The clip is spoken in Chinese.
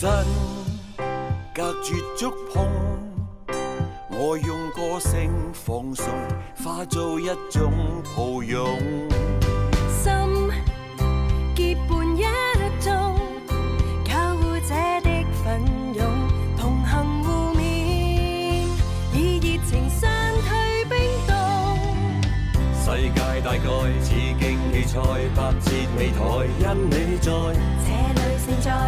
身隔绝触碰，我用歌声放松，化做一种抱拥。心结伴一众，靠护者的奋勇，同行互勉，以热情散退冰冻。世界大概似竞技赛，百折舞台因你在这里盛在。